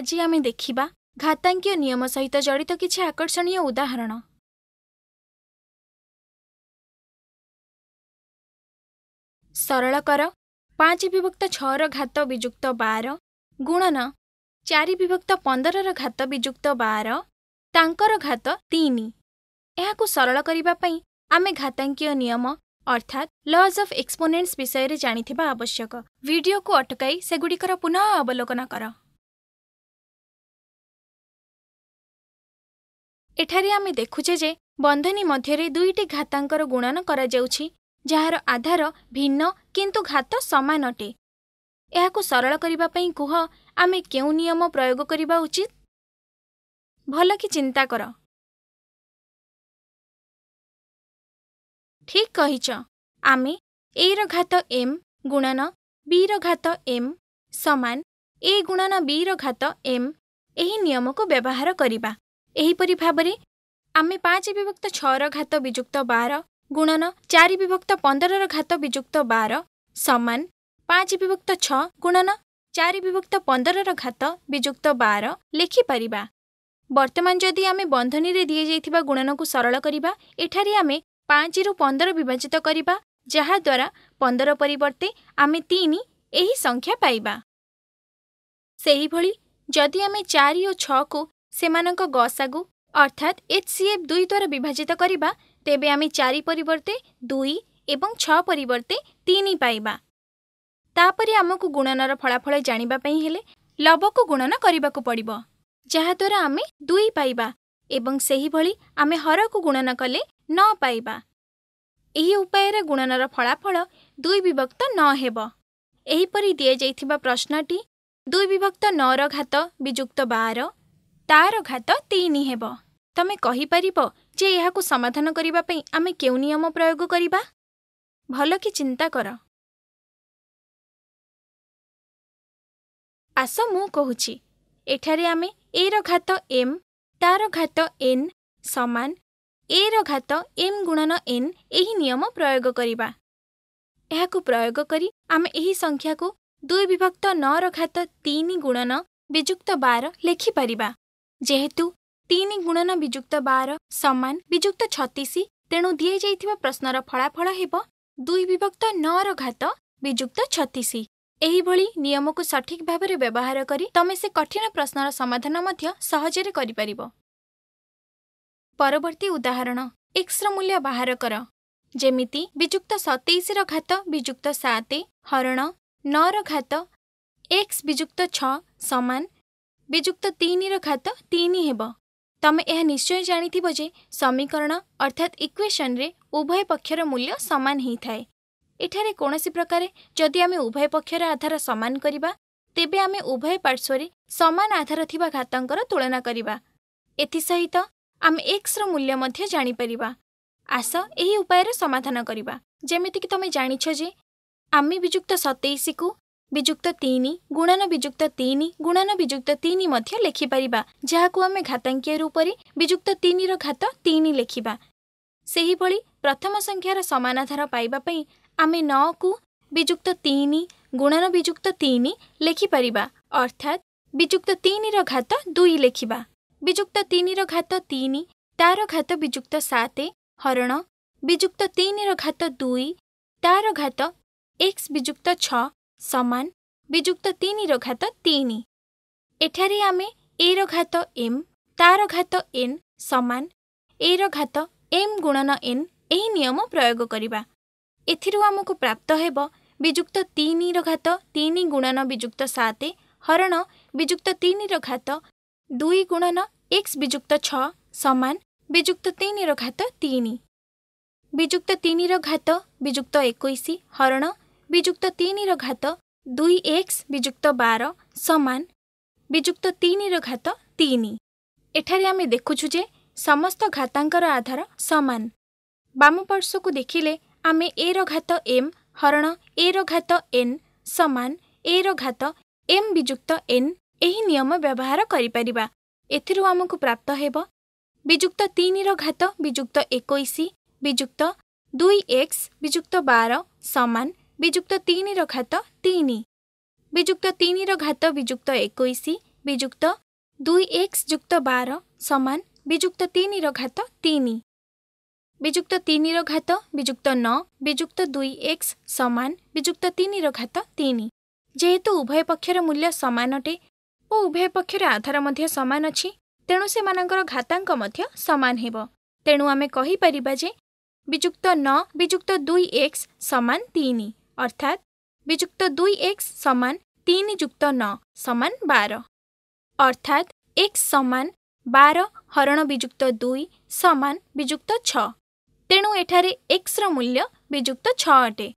ଆଜି ଆମେ ଦେଖିବା ଘାତାଙ୍କୀୟ ନିୟମ ସହିତ ଜଡ଼ିତ କିଛି ଆକର୍ଷଣୀୟ ଉଦାହରଣ ସରଳ କର ପାଞ୍ଚ ବିଭକ୍ତ ଛଅର ଘାତ ବିଯୁକ୍ତ ବାର ଗୁଣନ ଚାରି ବିଭକ୍ତ ପନ୍ଦରର ଘାତ ବିଯୁକ୍ତ ବାର ତାଙ୍କର ଘାତ ତିନି ଏହାକୁ ସରଳ କରିବା ପାଇଁ ଆମେ ଘାତାଙ୍କୀୟ ନିୟମ ଅର୍ଥାତ୍ ଲଜ୍ ଅଫ୍ ଏକ୍ସପୋନେଣ୍ଟସ୍ ବିଷୟରେ ଜାଣିଥିବା ଆବଶ୍ୟକ ଭିଡିଓକୁ ଅଟକାଇ ସେଗୁଡ଼ିକର ପୁନଃ ଅବଲୋକନ କର ଏଠାରେ ଆମେ ଦେଖୁଛେ ଯେ ବନ୍ଧନୀ ମଧ୍ୟରେ ଦୁଇଟି ଘାତାଙ୍କର ଗୁଣନ କରାଯାଉଛି ଯାହାର ଆଧାର ଭିନ୍ନ କିନ୍ତୁ ଘାତ ସମାନ ଅଟେ ଏହାକୁ ସରଳ କରିବା ପାଇଁ କୁହ ଆମେ କେଉଁ ନିୟମ ପ୍ରୟୋଗ କରିବା ଉଚିତ ଭଲକି ଚିନ୍ତା କର ଠିକ୍ କହିଛ ଆମେ ଏର ଘାତ ଏମ୍ ଗୁଣନ ବିର ଘାତ ଏମ୍ ସମାନ ଏ ଗୁଣନ ବିର ଘାତ ଏମ୍ ଏହି ନିୟମକୁ ବ୍ୟବହାର କରିବା ଏହିପରି ଭାବରେ ଆମେ ପାଞ୍ଚ ବିଭକ୍ତ ଛଅର ଘାତ ବିଯୁକ୍ତ ବାର ଗୁଣନ ଚାରି ବିଭକ୍ତ ପନ୍ଦରର ଘାତ ବିଯୁକ୍ତ ବାର ସମାନ ପାଞ୍ଚ ବିଭକ୍ତ ଛଅ ଗୁଣନ ଚାରି ବିଭକ୍ତ ପନ୍ଦରର ଘାତ ବିଯୁକ୍ତ ବାର ଲେଖିପାରିବା ବର୍ତ୍ତମାନ ଯଦି ଆମେ ବନ୍ଧନୀରେ ଦିଆଯାଇଥିବା ଗୁଣନକୁ ସରଳ କରିବା ଏଠାରେ ଆମେ ପାଞ୍ଚରୁ ପନ୍ଦର ବିଭାଜିତ କରିବା ଯାହାଦ୍ୱାରା ପନ୍ଦର ପରିବର୍ତ୍ତେ ଆମେ ତିନି ଏହି ସଂଖ୍ୟା ପାଇବା ସେହିଭଳି ଯଦି ଆମେ ଚାରି ଓ ଛଅକୁ ସେମାନଙ୍କ ଗସାଗୁ ଅର୍ଥାତ୍ ଏଚ୍ସିଏଫ୍ ଦୁଇ ଦ୍ୱାରା ବିଭାଜିତ କରିବା ତେବେ ଆମେ ଚାରି ପରିବର୍ତ୍ତେ ଦୁଇ ଏବଂ ଛଅ ପରିବର୍ତ୍ତେ ତିନି ପାଇବା ତାପରେ ଆମକୁ ଗୁଣନର ଫଳାଫଳ ଜାଣିବା ପାଇଁ ହେଲେ ଲବକୁ ଗୁଣନ କରିବାକୁ ପଡ଼ିବ ଯାହାଦ୍ୱାରା ଆମେ ଦୁଇ ପାଇବା ଏବଂ ସେହିଭଳି ଆମେ ହରକୁ ଗୁଣନ କଲେ ନ ପାଇବା ଏହି ଉପାୟରେ ଗୁଣନର ଫଳାଫଳ ଦୁଇ ବିଭକ୍ତ ନ ହେବ ଏହିପରି ଦିଆଯାଇଥିବା ପ୍ରଶ୍ନଟି ଦୁଇ ବିଭକ୍ତ ନର ଘାତ ବିଯୁକ୍ତ ବାର ତା'ର ଘାତ ତିନି ହେବ ତମେ କହିପାରିବ ଯେ ଏହାକୁ ସମାଧାନ କରିବା ପାଇଁ ଆମେ କେଉଁ ନିୟମ ପ୍ରୟୋଗ କରିବା ଭଲକି ଚିନ୍ତା କର ଆସ ମୁଁ କହୁଛି ଏଠାରେ ଆମେ ଏ ର ଘାତ ଏମ୍ ତା'ର ଘାତ ଏନ୍ ସମାନ ଏ ର ଘାତ ଏମ୍ ଗୁଣନ ଏନ୍ ଏହି ନିୟମ ପ୍ରୟୋଗ କରିବା ଏହାକୁ ପ୍ରୟୋଗ କରି ଆମେ ଏହି ସଂଖ୍ୟାକୁ ଦୁଇ ବିଭକ୍ତ ନଅର ଘାତ ତିନି ଗୁଣନ ବିଯୁକ୍ତ ବାର ଲେଖିପାରିବା ଯେହେତୁ ତିନି ଗୁଣନ ବିଯୁକ୍ତ ବାର ସମାନ ବିଯୁକ୍ତ ଛତିଶ ତେଣୁ ଦିଆଯାଇଥିବା ପ୍ରଶ୍ନର ଫଳାଫଳ ହେବ ଦୁଇ ବିଭକ୍ତ ନଅର ଘାତ ବିଯୁକ୍ତ ଛତିଶ ଏହିଭଳି ନିୟମକୁ ସଠିକ୍ ଭାବରେ ବ୍ୟବହାର କରି ତମେ ସେ କଠିନ ପ୍ରଶ୍ନର ସମାଧାନ ମଧ୍ୟ ସହଜରେ କରିପାରିବ ପରବର୍ତ୍ତୀ ଉଦାହରଣ ଏକ୍ସର ମୂଲ୍ୟ ବାହାର କର ଯେମିତି ବିଯୁକ୍ତ ସତେଇଶର ଘାତ ବିଯୁକ୍ତ ସାତ ହରଣ ନଅର ଘାତ ଏକ୍ସ ବିଯୁକ୍ତ ଛଅ ସମାନ ବିଯୁକ୍ତ ତିନିର ଘାତ ତିନି ହେବ ତମେ ଏହା ନିଶ୍ଚୟ ଜାଣିଥିବ ଯେ ସମୀକରଣ ଅର୍ଥାତ୍ ଇକ୍ୱେସନରେ ଉଭୟ ପକ୍ଷର ମୂଲ୍ୟ ସମାନ ହୋଇଥାଏ ଏଠାରେ କୌଣସି ପ୍ରକାରେ ଯଦି ଆମେ ଉଭୟ ପକ୍ଷର ଆଧାର ସମାନ କରିବା ତେବେ ଆମେ ଉଭୟ ପାର୍ଶ୍ୱରେ ସମାନ ଆଧାର ଥିବା ଘାତଙ୍କର ତୁଳନା କରିବା ଏଥିସହିତ ଆମେ ଏକ୍ସର ମୂଲ୍ୟ ମଧ୍ୟ ଜାଣିପାରିବା ଆସ ଏହି ଉପାୟର ସମାଧାନ କରିବା ଯେମିତିକି ତମେ ଜାଣିଛ ଯେ ଆମେ ବିଯୁକ୍ତ ସତେଇଶକୁ ବିଯୁକ୍ତ ତିନି ଗୁଣନ ବିଯୁକ୍ତ ତିନି ଗୁଣନ ବିଯୁକ୍ତ ତିନି ମଧ୍ୟ ଲେଖିପାରିବା ଯାହାକୁ ଆମେ ଘାତାଙ୍କିଆ ରୂପରେ ବିଯୁକ୍ତ ତିନିର ଘାତ ତିନି ଲେଖିବା ସେହିଭଳି ପ୍ରଥମ ସଂଖ୍ୟାର ସମାନାଧାର ପାଇବା ପାଇଁ ଆମେ ନଅକୁ ବିଯୁକ୍ତ ତିନି ଗୁଣନ ବିଯୁକ୍ତ ତିନି ଲେଖିପାରିବା ଅର୍ଥାତ୍ ବିଯୁକ୍ତ ତିନିର ଘାତ ଦୁଇ ଲେଖିବା ବିଯୁକ୍ତ ତିନିର ଘାତ ତିନି ତାର ଘାତ ବିଯୁକ୍ତ ସାତ ହରଣ ବିଯୁକ୍ତ ତିନିର ଘାତ ଦୁଇ ତାର ଘାତ ଏକ୍ସ ବିଯୁକ୍ତ ଛଅ ସମାନ ବିଯୁକ୍ତ ତିନିର ଘାତ ତିନି ଏଠାରେ ଆମେ ଏର ଘାତ ଏମ୍ ତାର ଘାତ ଏନ୍ ସମାନ ଏର ଘାତ ଏମ୍ ଗୁଣନ ଏନ୍ ଏହି ନିୟମ ପ୍ରୟୋଗ କରିବା ଏଥିରୁ ଆମକୁ ପ୍ରାପ୍ତ ହେବ ବିଯୁକ୍ତ ତିନିର ଘାତ ତିନି ଗୁଣନ ବିଯୁକ୍ତ ସାତ ହରଣ ବିଯୁକ୍ତ ତିନିର ଘାତ ଦୁଇ ଗୁଣନ ଏକ୍ସ ବିଯୁକ୍ତ ଛଅ ସମାନ ବିଯୁକ୍ତ ତିନିର ଘାତ ତିନି ବିଯୁକ୍ତ ତିନିର ଘାତ ବିଯୁକ୍ତ ଏକୋଇଶ ହରଣ ବିଯୁକ୍ତ ତିନିର ଘାତ ଦୁଇ ଏକ୍ସ ବିଯୁକ୍ତ ବାର ସମାନ ବିଯୁକ୍ତ ତିନିର ଘାତ ତିନି ଏଠାରେ ଆମେ ଦେଖୁଛୁ ଯେ ସମସ୍ତ ଘାତାଙ୍କର ଆଧାର ସମାନ ବାମ ପାର୍ଶ୍ୱକୁ ଦେଖିଲେ ଆମେ ଏର ଘାତ ଏମ୍ ହରଣ ଏର ଘାତ ଏନ୍ ସମାନ ଏର ଘାତ ଏମ୍ ବିଯୁକ୍ତ ଏନ୍ ଏହି ନିୟମ ବ୍ୟବହାର କରିପାରିବା ଏଥିରୁ ଆମକୁ ପ୍ରାପ୍ତ ହେବ ବିଯୁକ୍ତ ତିନିର ଘାତ ବିଯୁକ୍ତ ଏକୋଇଶ ବିଯୁକ୍ତ ଦୁଇ ଏକ୍ସ ବିଯୁକ୍ତ ବାର ସମାନ ବିଯୁକ୍ତ ତିନିର ଘାତ ତିନି ବିଯୁକ୍ତ ତିନିର ଘାତ ବିଯୁକ୍ତ ଏକୋଇଶ ବିଯୁକ୍ତ ଦୁଇ ଏକ୍ସ ଯୁକ୍ତ ବାର ସମାନ ବିଯୁକ୍ତ ତିନିର ଘାତ ତିନି ବିଯୁକ୍ତ ତିନିର ଘାତ ବିଯୁକ୍ତ ନଅ ବିଯୁକ୍ତ ଦୁଇ ଏକ୍ସ ସମାନ ବିଯୁକ୍ତ ତିନିର ଘାତ ତିନି ଯେହେତୁ ଉଭୟ ପକ୍ଷର ମୂଲ୍ୟ ସମାନ ଅଟେ ଓ ଉଭୟ ପକ୍ଷରେ ଆଧାର ମଧ୍ୟ ସମାନ ଅଛି ତେଣୁ ସେମାନଙ୍କର ଘାତାଙ୍କ ମଧ୍ୟ ସମାନ ହେବ ତେଣୁ ଆମେ କହିପାରିବା ଯେ ବିଯୁକ୍ତ ନଅ ବିଯୁକ୍ତ ଦୁଇ ଏକ୍ସ ସମାନ ତିନି अर्थात् वियुक्त दुई एक्स समान तिन जुक्त न समान बार अर्थात् एक्स समान 6 हर विजुक्त दुई समान विजुक्त छेठक्स र मूल्य विजुक्त छ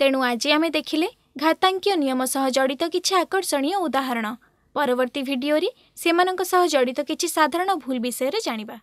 तेणु आज आम नियम घाताङ्कीय नियमसँग जडित आकर्षणीय उदाहरण परवर्ती भिडियो समाज जडित साधारण भुल् विषयमा जानिबा